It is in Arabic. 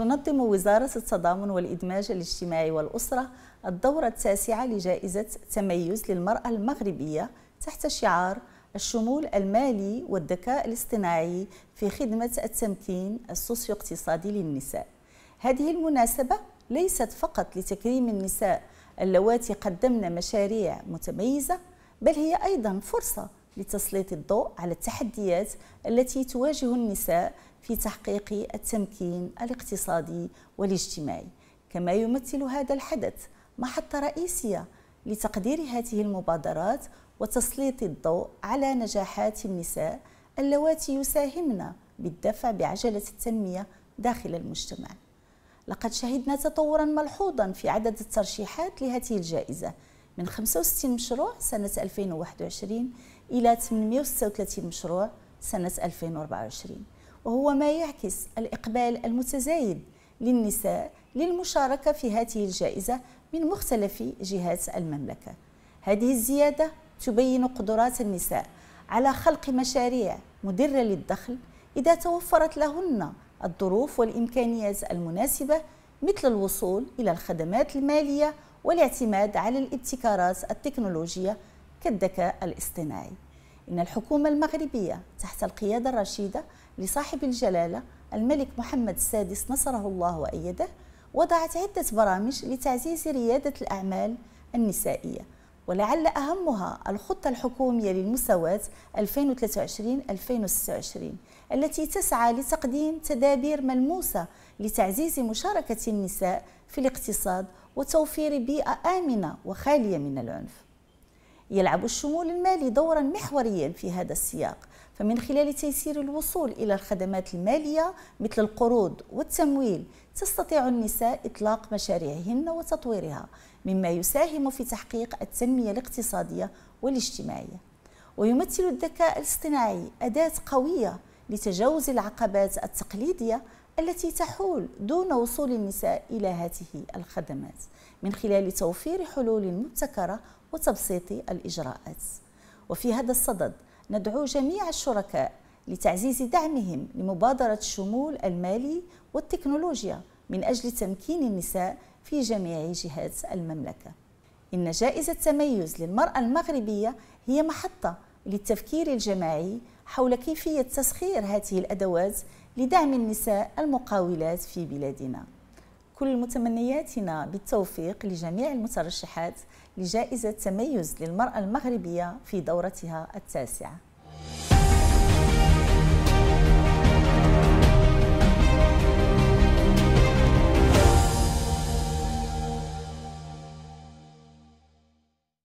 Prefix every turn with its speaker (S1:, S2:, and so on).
S1: تنظم وزارة التضامن والإدماج الاجتماعي والأسرة الدورة التاسعة لجائزة تميز للمرأة المغربية تحت شعار الشمول المالي والذكاء الاصطناعي في خدمة التمكين السوسيو اقتصادي للنساء. هذه المناسبة ليست فقط لتكريم النساء اللواتي قدمن مشاريع متميزة بل هي أيضا فرصة لتسليط الضوء على التحديات التي تواجه النساء في تحقيق التمكين الاقتصادي والاجتماعي كما يمثل هذا الحدث محطة رئيسية لتقدير هذه المبادرات وتسليط الضوء على نجاحات النساء اللواتي يساهمن بالدفع بعجلة التنمية داخل المجتمع لقد شهدنا تطورا ملحوظا في عدد الترشيحات لهذه الجائزة من 65 مشروع سنة 2021 إلى 836 مشروع سنة 2024 وهو ما يعكس الإقبال المتزايد للنساء للمشاركة في هذه الجائزة من مختلف جهات المملكة هذه الزيادة تبين قدرات النساء على خلق مشاريع مدرة للدخل إذا توفرت لهن الظروف والإمكانيات المناسبة مثل الوصول إلى الخدمات المالية والاعتماد على الابتكارات التكنولوجية كالذكاء الاصطناعي إن الحكومة المغربية تحت القيادة الرشيدة لصاحب الجلالة الملك محمد السادس نصره الله وأيده وضعت عدة برامج لتعزيز ريادة الأعمال النسائية ولعل أهمها الخطة الحكومية للمساواة 2023-2026 التي تسعى لتقديم تدابير ملموسة لتعزيز مشاركة النساء في الاقتصاد وتوفير بيئة آمنة وخالية من العنف يلعب الشمول المالي دورا محوريا في هذا السياق فمن خلال تيسير الوصول إلى الخدمات المالية مثل القروض والتمويل تستطيع النساء إطلاق مشاريعهن وتطويرها مما يساهم في تحقيق التنمية الاقتصادية والاجتماعية ويمثل الذكاء الاصطناعي أداة قوية لتجاوز العقبات التقليدية التي تحول دون وصول النساء إلى هذه الخدمات من خلال توفير حلول مبتكرة وتبسيط الإجراءات وفي هذا الصدد ندعو جميع الشركاء لتعزيز دعمهم لمبادرة الشمول المالي والتكنولوجيا من أجل تمكين النساء في جميع جهات المملكة إن جائزة تميز للمرأة المغربية هي محطة للتفكير الجماعي حول كيفية تسخير هذه الأدوات لدعم النساء المقاولات في بلادنا كل متمنياتنا بالتوفيق لجميع المترشحات لجائزة تميز للمرأة المغربية في دورتها التاسعة